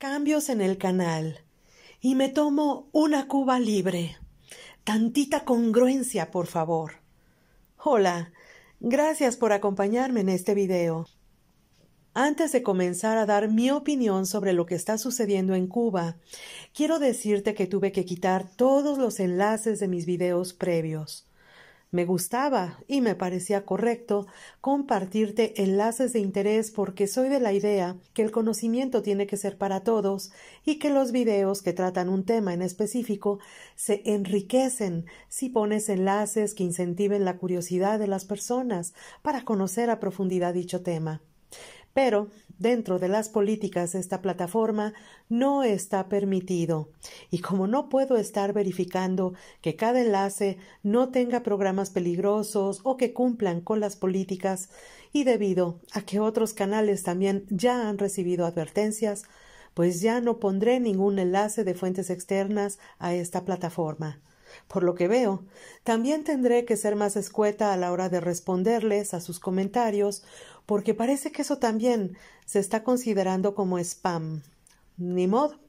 cambios en el canal y me tomo una cuba libre. Tantita congruencia, por favor. Hola, gracias por acompañarme en este video. Antes de comenzar a dar mi opinión sobre lo que está sucediendo en Cuba, quiero decirte que tuve que quitar todos los enlaces de mis videos previos. Me gustaba y me parecía correcto compartirte enlaces de interés porque soy de la idea que el conocimiento tiene que ser para todos y que los videos que tratan un tema en específico se enriquecen si pones enlaces que incentiven la curiosidad de las personas para conocer a profundidad dicho tema pero dentro de las políticas esta plataforma no está permitido. Y como no puedo estar verificando que cada enlace no tenga programas peligrosos o que cumplan con las políticas, y debido a que otros canales también ya han recibido advertencias, pues ya no pondré ningún enlace de fuentes externas a esta plataforma. Por lo que veo, también tendré que ser más escueta a la hora de responderles a sus comentarios, porque parece que eso también se está considerando como spam. Ni modo.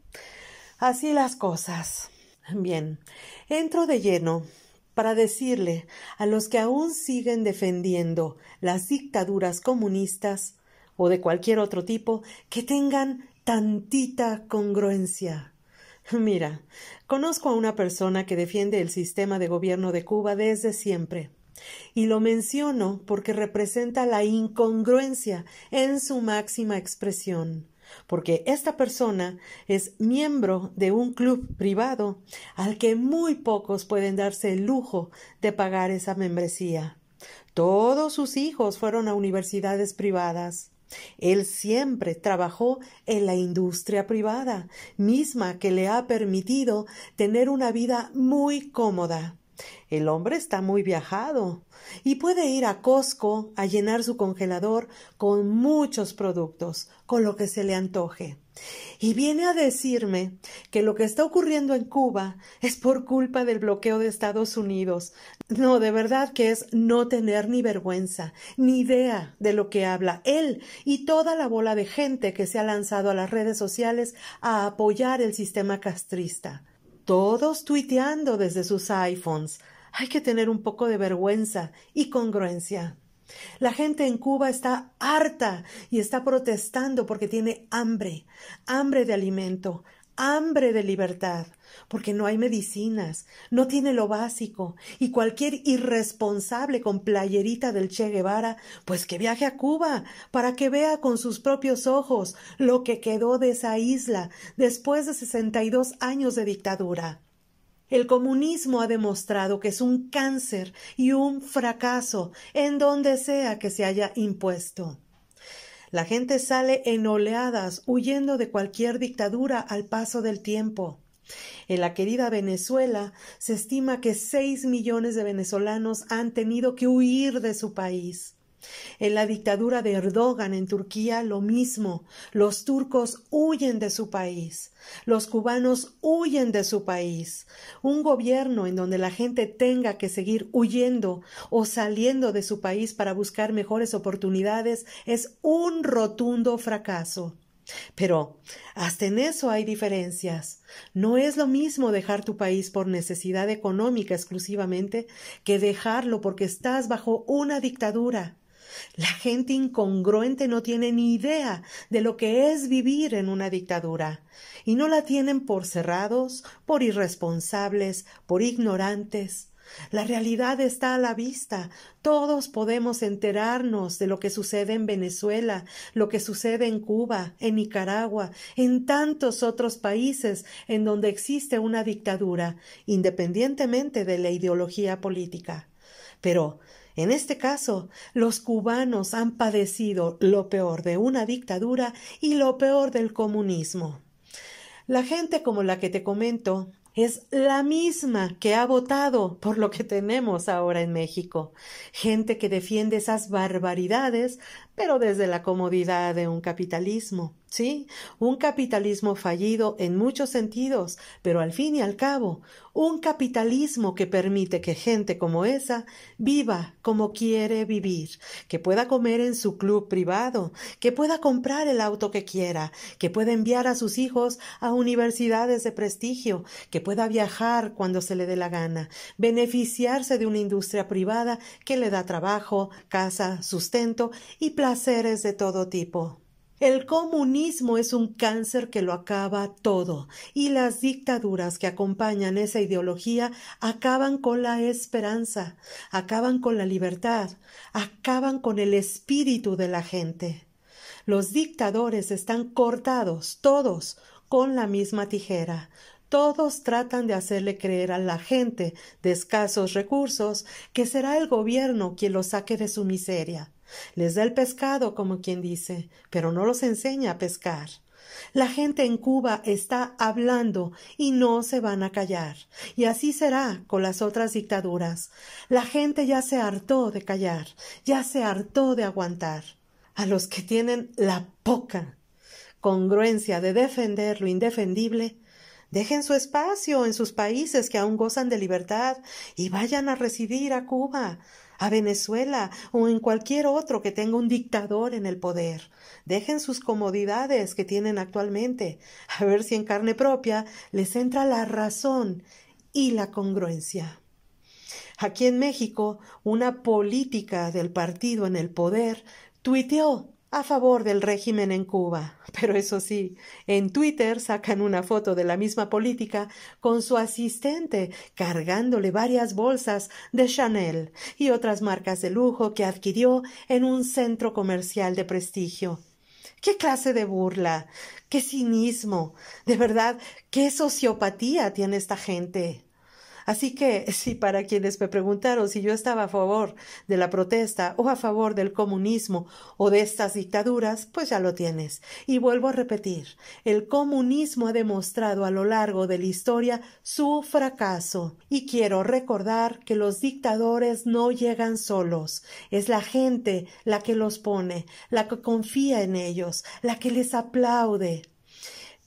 Así las cosas. Bien, entro de lleno para decirle a los que aún siguen defendiendo las dictaduras comunistas o de cualquier otro tipo que tengan tantita congruencia. Mira, conozco a una persona que defiende el sistema de gobierno de Cuba desde siempre. Y lo menciono porque representa la incongruencia en su máxima expresión, porque esta persona es miembro de un club privado al que muy pocos pueden darse el lujo de pagar esa membresía. Todos sus hijos fueron a universidades privadas. Él siempre trabajó en la industria privada, misma que le ha permitido tener una vida muy cómoda. El hombre está muy viajado y puede ir a Costco a llenar su congelador con muchos productos, con lo que se le antoje. Y viene a decirme que lo que está ocurriendo en Cuba es por culpa del bloqueo de Estados Unidos. No, de verdad que es no tener ni vergüenza, ni idea de lo que habla él y toda la bola de gente que se ha lanzado a las redes sociales a apoyar el sistema castrista todos tuiteando desde sus iPhones. Hay que tener un poco de vergüenza y congruencia. La gente en Cuba está harta y está protestando porque tiene hambre, hambre de alimento, hambre de libertad, porque no hay medicinas, no tiene lo básico, y cualquier irresponsable con playerita del Che Guevara, pues que viaje a Cuba, para que vea con sus propios ojos lo que quedó de esa isla después de sesenta y dos años de dictadura. El comunismo ha demostrado que es un cáncer y un fracaso en donde sea que se haya impuesto. La gente sale en oleadas, huyendo de cualquier dictadura al paso del tiempo. En la querida Venezuela se estima que seis millones de venezolanos han tenido que huir de su país. En la dictadura de Erdogan en Turquía lo mismo. Los turcos huyen de su país. Los cubanos huyen de su país. Un gobierno en donde la gente tenga que seguir huyendo o saliendo de su país para buscar mejores oportunidades es un rotundo fracaso. Pero hasta en eso hay diferencias. No es lo mismo dejar tu país por necesidad económica exclusivamente que dejarlo porque estás bajo una dictadura. La gente incongruente no tiene ni idea de lo que es vivir en una dictadura, y no la tienen por cerrados, por irresponsables, por ignorantes. La realidad está a la vista. Todos podemos enterarnos de lo que sucede en Venezuela, lo que sucede en Cuba, en Nicaragua, en tantos otros países en donde existe una dictadura, independientemente de la ideología política. Pero en este caso, los cubanos han padecido lo peor de una dictadura y lo peor del comunismo. La gente como la que te comento es la misma que ha votado por lo que tenemos ahora en México. Gente que defiende esas barbaridades pero desde la comodidad de un capitalismo, sí, un capitalismo fallido en muchos sentidos, pero al fin y al cabo, un capitalismo que permite que gente como esa viva como quiere vivir, que pueda comer en su club privado, que pueda comprar el auto que quiera, que pueda enviar a sus hijos a universidades de prestigio, que pueda viajar cuando se le dé la gana, beneficiarse de una industria privada que le da trabajo, casa, sustento y placeres de todo tipo. El comunismo es un cáncer que lo acaba todo y las dictaduras que acompañan esa ideología acaban con la esperanza, acaban con la libertad, acaban con el espíritu de la gente. Los dictadores están cortados, todos, con la misma tijera. Todos tratan de hacerle creer a la gente de escasos recursos que será el gobierno quien los saque de su miseria. Les da el pescado, como quien dice, pero no los enseña a pescar. La gente en Cuba está hablando y no se van a callar. Y así será con las otras dictaduras. La gente ya se hartó de callar, ya se hartó de aguantar. A los que tienen la poca congruencia de defender lo indefendible, dejen su espacio en sus países que aún gozan de libertad y vayan a residir a Cuba a Venezuela o en cualquier otro que tenga un dictador en el poder. Dejen sus comodidades que tienen actualmente, a ver si en carne propia les entra la razón y la congruencia. Aquí en México, una política del partido en el poder tuiteó a favor del régimen en Cuba. Pero eso sí, en Twitter sacan una foto de la misma política con su asistente cargándole varias bolsas de Chanel y otras marcas de lujo que adquirió en un centro comercial de prestigio. ¿Qué clase de burla? ¿Qué cinismo? De verdad, ¿qué sociopatía tiene esta gente? Así que, si para quienes me preguntaron si yo estaba a favor de la protesta o a favor del comunismo o de estas dictaduras, pues ya lo tienes. Y vuelvo a repetir, el comunismo ha demostrado a lo largo de la historia su fracaso. Y quiero recordar que los dictadores no llegan solos. Es la gente la que los pone, la que confía en ellos, la que les aplaude,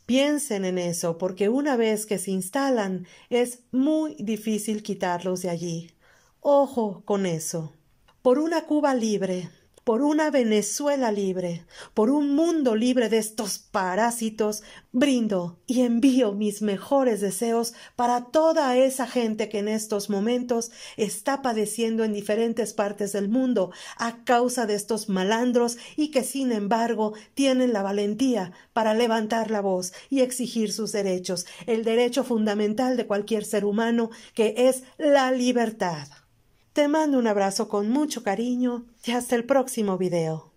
Piensen en eso, porque una vez que se instalan es muy difícil quitarlos de allí. Ojo con eso. Por una Cuba libre, por una Venezuela libre, por un mundo libre de estos parásitos, brindo y envío mis mejores deseos para toda esa gente que en estos momentos está padeciendo en diferentes partes del mundo a causa de estos malandros y que sin embargo tienen la valentía para levantar la voz y exigir sus derechos, el derecho fundamental de cualquier ser humano que es la libertad. Te mando un abrazo con mucho cariño y hasta el próximo video.